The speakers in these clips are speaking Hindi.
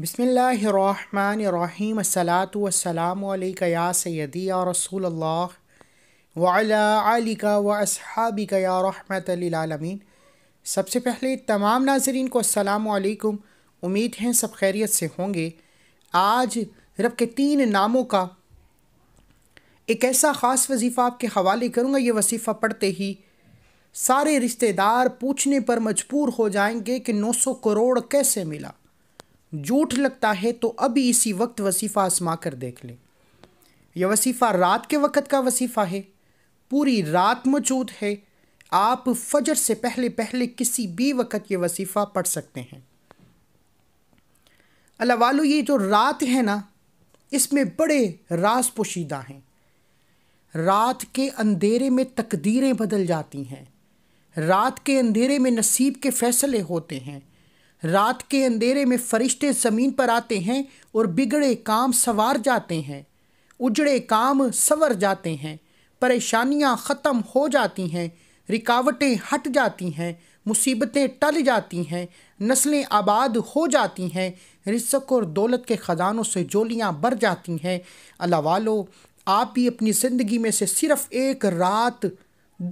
बसमीम सलातम सैदी या रसूल वालिका व असहाबिका या रहमतमीन सबसे पहले तमाम नाजरीन को असलकुम उम्मीद है सब खैरियत से होंगे आज रब के तीन नामों का एक ऐसा ख़ास वजीफ़ा आपके हवाले करूँगा ये वसीफ़ा पढ़ते ही सारे रिश्तेदार पूछने पर मजबूर हो जाएंगे कि नौ सौ करोड़ कैसे मिला जूठ लगता है तो अभी इसी वक्त वसीफ़ा आसमा कर देख लें यह वसीफ़ा रात के वक़्त का वसीफ़ा है पूरी रात मौजूद है आप फजर से पहले पहले किसी भी वक़्त ये वसीफ़ा पढ़ सकते हैं अल्लाह वालों ये जो रात है ना इसमें बड़े रास पोशीदा हैं रात के अंधेरे में तकदीरें बदल जाती हैं रात के अंधेरे में नसीब के फ़ैसले होते हैं रात के अंधेरे में फरिश्ते ज़मीन पर आते हैं और बिगड़े काम सवार जाते हैं उजड़े काम सवर जाते हैं परेशानियां ख़त्म हो जाती हैं रिकावटें हट जाती हैं मुसीबतें टल जाती हैं नस्लें आबाद हो जाती हैं रिस्क और दौलत के ख़जानों से जोलियाँ भर जाती हैं अल्लाह आप भी अपनी ज़िंदगी में से सिर्फ़ एक रात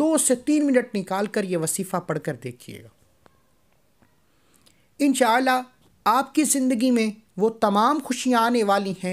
दो से तीन मिनट निकाल कर ये वसीफ़ा पढ़ कर देखिएगा इन आपकी ज़िंदगी में वो तमाम खुशियाँ आने वाली हैं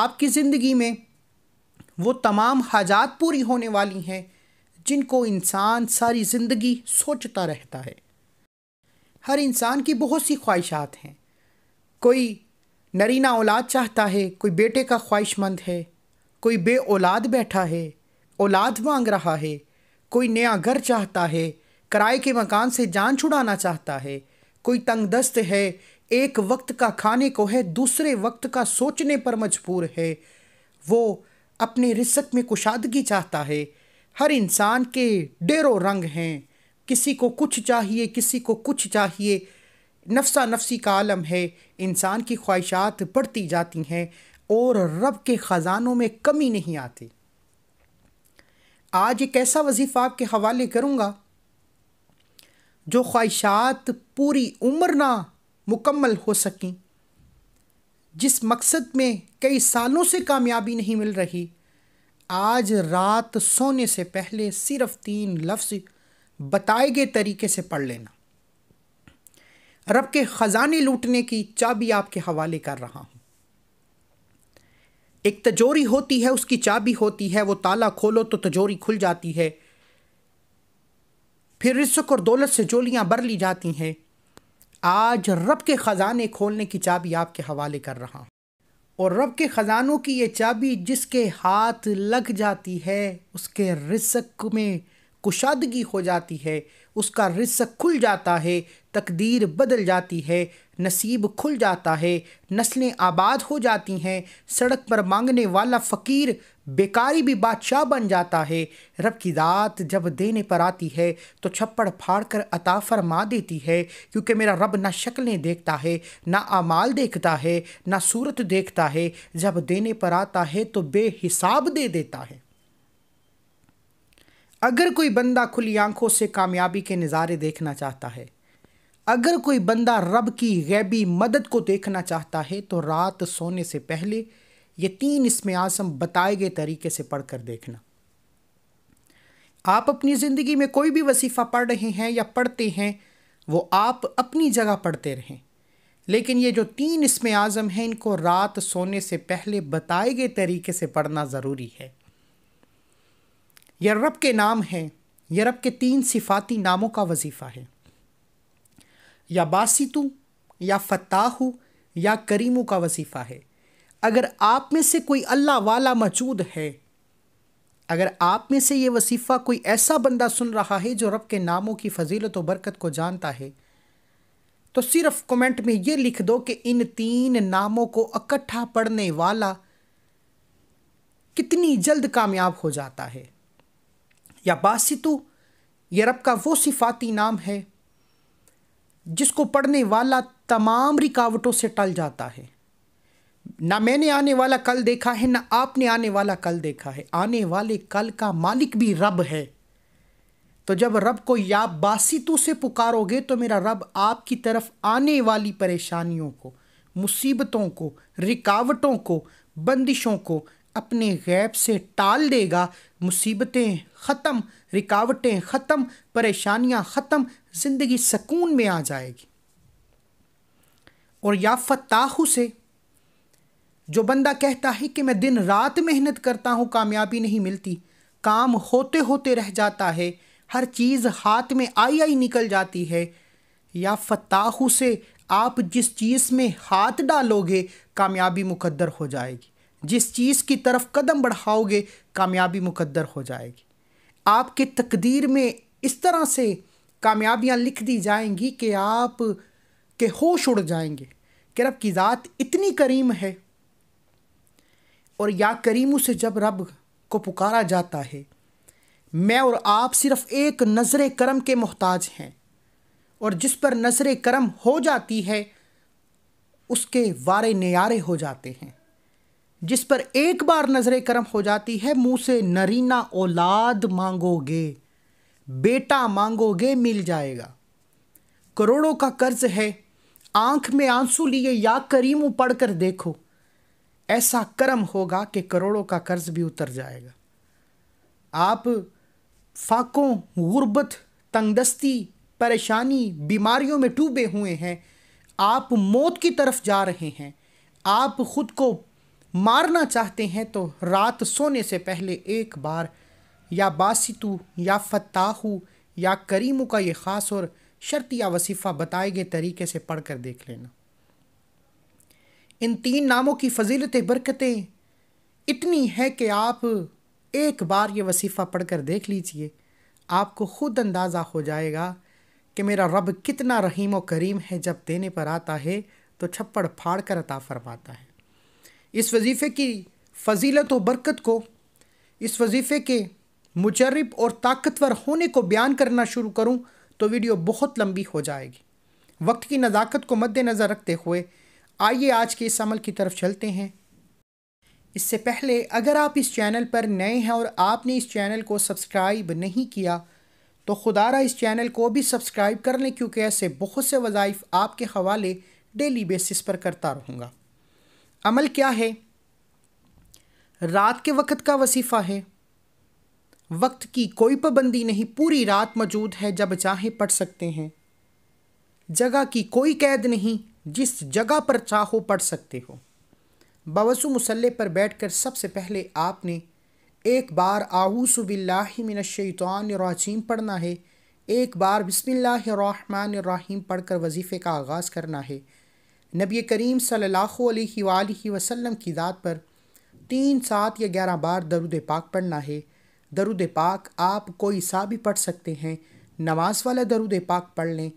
आपकी ज़िंदगी में वो तमाम हाजात पूरी होने वाली हैं जिनको इंसान सारी ज़िंदगी सोचता रहता है हर इंसान की बहुत सी ख्वाहिशात हैं कोई नरीना औलाद चाहता है कोई बेटे का ख्वाहिशमंद है कोई बे औलाद बैठा है औलाद मांग रहा है कोई नया घर चाहता है किराए के मकान से जान छुड़ाना चाहता है कोई तंगदस्त है एक वक्त का खाने को है दूसरे वक्त का सोचने पर मजबूर है वो अपने रिश्त में कुशादगी चाहता है हर इंसान के डेरो रंग हैं किसी को कुछ चाहिए किसी को कुछ चाहिए नफसा नफसी का आलम है इंसान की ख्वाहिशात बढ़ती जाती हैं और रब के ख़जानों में कमी नहीं आती आज एक ऐसा वजीफ़ा आपके हवाले करूँगा जो ख्वाहिशात पूरी उम्र ना मुकम्मल हो सकें जिस मकसद में कई सालों से कामयाबी नहीं मिल रही आज रात सोने से पहले सिर्फ तीन लफ्ज़ बताए गए तरीके से पढ़ लेना रब के ख़जाने लूटने की चाबी आपके हवाले कर रहा हूँ एक तजोरी होती है उसकी चाबी होती है वो ताला खोलो तो तजोरी खुल जाती है फिर रिस्क और दौलत से जोलियाँ भर ली जाती हैं आज रब के ख़जाने खोलने की चाबी आपके हवाले कर रहा हूँ और रब के ख़जानों की ये चाबी जिसके हाथ लग जाती है उसके रिस्क में कुशादगी हो जाती है उसका रिस्क खुल जाता है तकदीर बदल जाती है नसीब खुल जाता है नस्लें आबाद हो जाती हैं सड़क पर मांगने वाला फ़कीर बेकारी भी बादशाह बन जाता है रब की दात जब देने पर आती है तो छप्पड़ फाड़ कर अता फरमा देती है क्योंकि मेरा रब ना शक्लें देखता है ना आमाल देखता है ना सूरत देखता है जब देने पर आता है तो बेहिसाब दे देता है अगर कोई बंदा खुली आंखों से कामयाबी के नज़ारे देखना चाहता है अगर कोई बंदा रब की गैबी मदद को देखना चाहता है तो रात सोने से पहले ये तीन इसमें आज़म बताए गए तरीके से पढ़ कर देखना आप अपनी ज़िंदगी में कोई भी वसीफ़ा पढ़ रहे हैं या पढ़ते हैं वो आप अपनी जगह पढ़ते रहें लेकिन ये जो तीन इसमें आज़म हैं इनको रात सोने से पहले बताए गए तरीके से पढ़ना ज़रूरी है यह रब के नाम हैं यह रब के तीन सिफाती नामों का वजीफ़ा है या बासितु या फताहु या करीमू का वसीफ़ा है अगर आप में से कोई अल्लाह वाला मौजूद है अगर आप में से ये वसीफ़ा कोई ऐसा बंदा सुन रहा है जो रब के नामों की फजीलत और बरकत को जानता है तो सिर्फ कमेंट में ये लिख दो कि इन तीन नामों को इकट्ठा पढ़ने वाला कितनी जल्द कामयाब हो जाता है या बासितु ये रब का वो सिफाती नाम है जिसको पढ़ने वाला तमाम रिकावटों से टल जाता है ना मैंने आने वाला कल देखा है ना आपने आने वाला कल देखा है आने वाले कल का मालिक भी रब है तो जब रब को या बासितों से पुकारोगे तो मेरा रब आपकी तरफ आने वाली परेशानियों को मुसीबतों को रिकावटों को बंदिशों को अपने गैब से टाल देगा मुसीबतें ख़त्म रिकावटें ख़त्म परेशानियां ख़त्म ज़िंदगी सकून में आ जाएगी और या फताहू से जो बंदा कहता है कि मैं दिन रात मेहनत करता हूँ कामयाबी नहीं मिलती काम होते होते रह जाता है हर चीज़ हाथ में आई आई निकल जाती है या फताहू से आप जिस चीज़ में हाथ डालोगे कामयाबी मुकद्दर हो जाएगी जिस चीज़ की तरफ कदम बढ़ाओगे कामयाबी मुकद्दर हो जाएगी आपके तकदीर में इस तरह से कामयाबियाँ लिख दी जाएंगी कि आप के होश उड़ जाएंगे कि रब की ज़ात इतनी करीम है और या करीमों से जब रब को पुकारा जाता है मैं और आप सिर्फ़ एक नज़र करम के मोहताज हैं और जिस पर नज़र करम हो जाती है उसके वारे नियारे हो जाते हैं जिस पर एक बार नज़र करम हो जाती है मुँह से नरीना औलाद मांगोगे बेटा मांगोगे मिल जाएगा करोड़ों का कर्ज है आंख में आंसू लिए या करीम पढ़कर देखो ऐसा कर्म होगा कि करोड़ों का कर्ज भी उतर जाएगा आप फाकों गुर्बत तंगदस्ती परेशानी बीमारियों में डूबे हुए हैं आप मौत की तरफ जा रहे हैं आप खुद को मारना चाहते हैं तो रात सोने से पहले एक बार या बासितु या फ़ताहू या करीमू का ये ख़ास और शर्त या वसीफ़ा बताए गए तरीके से पढ़ कर देख लेना इन तीन नामों की फजीलत बरकतें इतनी है कि आप एक बार ये वसीफ़ा पढ़ कर देख लीजिए आपको ख़ुद अंदाज़ा हो जाएगा कि मेरा रब कितना रहीम व करीम है जब देने पर आता है तो छप्पड़ फाड़ कर अता फरमाता है इस वजीफ़े की फजीलत व बरकत को इस वजीफ़े के मुजरब और ताकतवर होने को बयान करना शुरू करूं तो वीडियो बहुत लंबी हो जाएगी वक्त की नज़ाकत को मद्देनज़र रखते हुए आइए आज के इस अमल की तरफ चलते हैं इससे पहले अगर आप इस चैनल पर नए हैं और आपने इस चैनल को सब्सक्राइब नहीं किया तो खुदारा इस चैनल को भी सब्सक्राइब कर लें क्योंकि ऐसे बहुत से वज़ाइफ आपके हवाले डेली बेसिस पर करता रहूँगा अमल क्या है रात के वक्त का वसीफ़ा है वक्त की कोई पाबंदी नहीं पूरी रात मौजूद है जब चाहे पढ़ सकते हैं जगह की कोई कैद नहीं जिस जगह पर चाहो पढ़ सकते हो बवसु मुसल्ले पर बैठकर सबसे पहले आपने एक बार आऊसबिल्लाशैतवानरजीम पढ़ना है एक बार बिसमीम पढ़कर वजीफ़े का आगाज़ करना है नबी करीम सल्लल्लाहु अलैहि वसल्लम की दात पर तीन सात या ग्यारह बार दरुद पाक पढ़ना है दरुद पाक आप कोई सा भी पढ़ सकते हैं नमाज वाला दरुद पाक पढ़ लें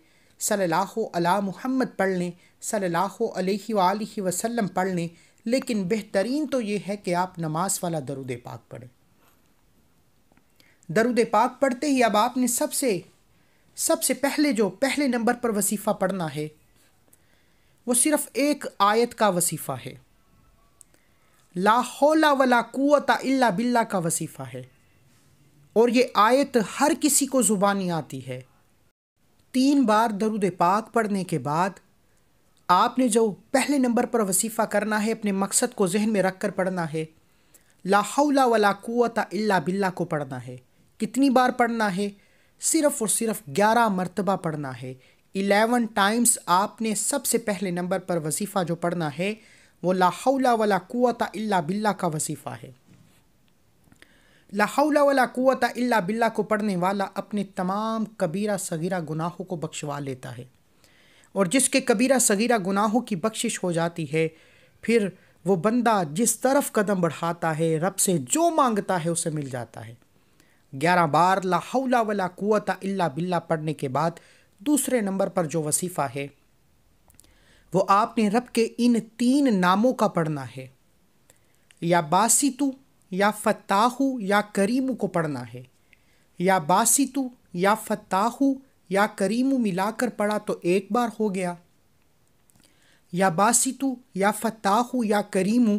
सल्लल्लाहु अला मुहम्मद पढ़ लें सल्लल्लाहु अलैहि वालैहि वसल्लम पढ़ लें लेकिन बेहतरीन तो ये है कि आप नमाज वाला दरुद पाक पढ़ें दरुद पाक पढ़ते ही अब आपने सबसे सबसे पहले जो पहले नंबर पर वसीफ़ा पढ़ना है वो सिर्फ़ एक आयत का वसीफ़ा है ला हौला वला कुत इल्ला बिल्ला का वसीफ़ा है और ये आयत हर किसी को ज़ुबानी आती है तीन बार दरुद पाक पढ़ने के बाद आपने जो पहले नंबर पर वसीफ़ा करना है अपने मकसद को जहन में रख कर पढ़ना है लाहौला वला कुत अल्ला बिल्ला को पढ़ना है कितनी बार पढ़ना है सिर्फ़ और सिर्फ ग्यारह मरतबा पढ़ना है एलेवन टाइम्स आपने सबसे पहले नंबर पर वजीफ़ा जो पढ़ना है वो लाहौला वला कुत अल्ला बिल्ला का वसीफ़ा है लाहौला वाला कुत अल्ला बिल्ला को पढ़ने वाला अपने तमाम कबीरा सगीरा गुनाहों को बख्शवा लेता है और जिसके कबीरा सगीरा गुनाहों की बख्शिश हो जाती है फिर वो बंदा जिस तरफ कदम बढ़ाता है रब से जो मांगता है उसे मिल जाता है ग्यारह बार लाहौला वला कुत अल्ला बिल्ला पढ़ने के बाद दूसरे नंबर पर जो वसीफ़ा है वो आपने रब के इन तीन नामों का पढ़ना है या बासी तू या फ़ताहु या करीम को पढ़ना है या बासितु या फ़ताहु या करीम मिलाकर पढ़ा तो एक बार हो गया या बासितु या फ़ताहु या करीम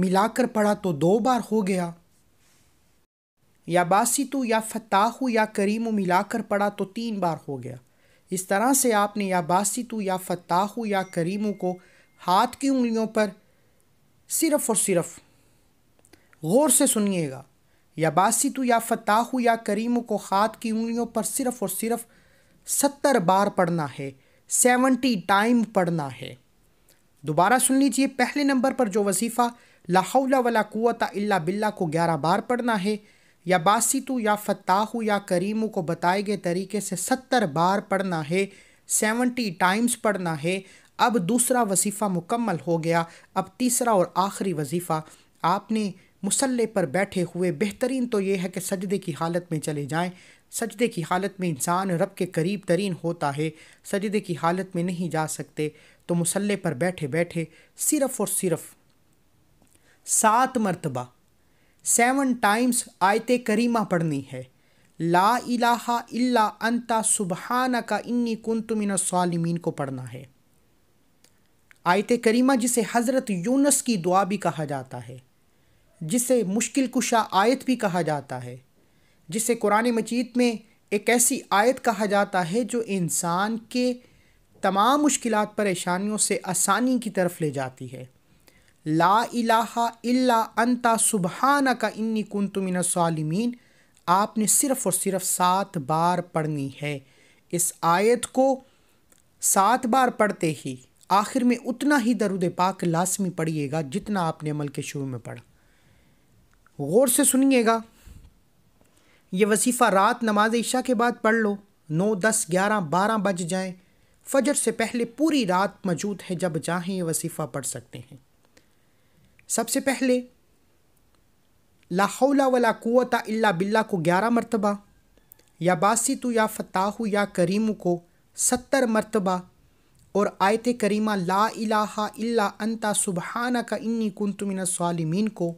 मिलाकर पढ़ा तो दो बार हो गया या बासितु या फ़ताहु या करीम मिलाकर पढ़ा तो तीन बार हो गया इस तरह से आपने या बासितु या फ़ताहु या करीम को हाथ की उंगलियों पर सिर्फ़ और सिर्फ़ गौर से सुनिएगा या तो या फताहु या करीम को ख़ात की उंगलियों पर सिर्फ़ और सिर्फ सत्तर बार पढ़ना है सेवेंटी टाइम पढ़ना है दोबारा सुन लीजिए पहले नंबर पर जो वजीफ़ा लाहौला वाला कुत अल्ला बिल्ला को ग्यारह बार पढ़ना है या तो या फताहु या करीम को बताए गए तरीके से सत्तर बार पढ़ना है सेवेंटी टाइम्स पढ़ना है अब दूसरा वजीफ़ा मुकम्मल हो गया अब तीसरा और आखिरी वजीफ़ा आपने मुसल्ले पर बैठे हुए बेहतरीन तो ये है कि सजदे की हालत में चले जाएं सजदे की हालत में इंसान रब के करीब तरीन होता है सजदे की हालत में नहीं जा सकते तो मुसल्ले पर बैठे बैठे सिर्फ़ और सिर्फ़ सात मरतबा सेवन टाइम्स आयत करीमा पढ़नी है ला इलाहा इल्ला अंता सुबहाना का इन्नी कुंतुमिन सालिमीन को पढ़ना है आयत करीमा जिसे हज़रत यूनस की दुआ भी कहा जाता है जिसे मुश्किल कुशा आयत भी कहा जाता है जिसे कुरान मजीद में एक ऐसी आयत कहा जाता है जो इंसान के तमाम मुश्किल परेशानियों से आसानी की तरफ ले जाती है ला इलाहा इल्ला अंता सुबहाना का इन्नी कुन सालमीन आपने सिर्फ़ और सिर्फ सात बार पढ़नी है इस आयत को सात बार पढ़ते ही आखिर में उतना ही दरुद पाक लाजमी पढ़िएगा जितना आपने अमल के शुरू में पढ़ा गौर से सुनिएगा ये वसीफ़ा रात नमाज ईशा के बाद पढ़ लो नौ दस ग्यारह बारह बज जाएं फजर से पहले पूरी रात मौजूद है जब चाहें ये वसीफ़ा पढ़ सकते हैं सबसे पहले लाहौला वला कुत अल्ला बिल्ला को ग्यारह मरतबा या बासितु या फ़ताहु या करीम को सत्तर मरतबा और आयत करीमा ला इलाहा इल्ला अंता सुबहाना का इन्नी कुंतमिन सालिमीन को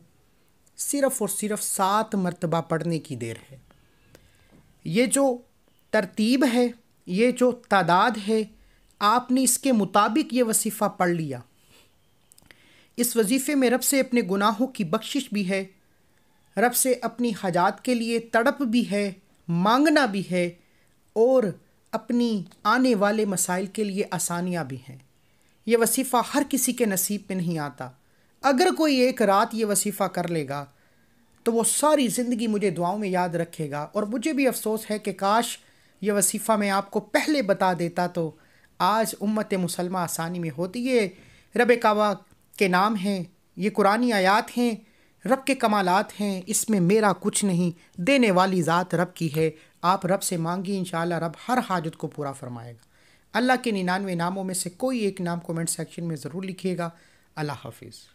सिर्फ़ और सिर्फ सात मरतबा पढ़ने की देर है ये जो तरतीब है ये जो तादाद है आपने इसके मुताबिक ये वसीफ़ा पढ़ लिया इस वजीफ़े में रब से अपने गुनाहों की बख्शिश भी है रब से अपनी हजात के लिए तड़प भी है मांगना भी है और अपनी आने वाले मसाइल के लिए आसानियाँ भी हैं यह वसीफ़ा हर किसी के नसीब में नहीं आता अगर कोई एक रात ये वसीफ़ा कर लेगा तो वो सारी ज़िंदगी मुझे दुआओं में याद रखेगा और मुझे भी अफसोस है कि काश ये वसीफ़ा मैं आपको पहले बता देता तो आज उम्मत मुसलमा आसानी में होती है रब कावा के नाम हैं ये कुरानी आयात हैं रब के कमालात हैं इसमें मेरा कुछ नहीं देने वाली ज़ात रब की है आप रब से मांगी इन रब हर हाजत को पूरा फरमाएगा अल्लाह के निन्यानवे नामों में से कोई एक नाम कमेंट सेक्शन में ज़रूर लिखिएगा अल्लाह हाफिज़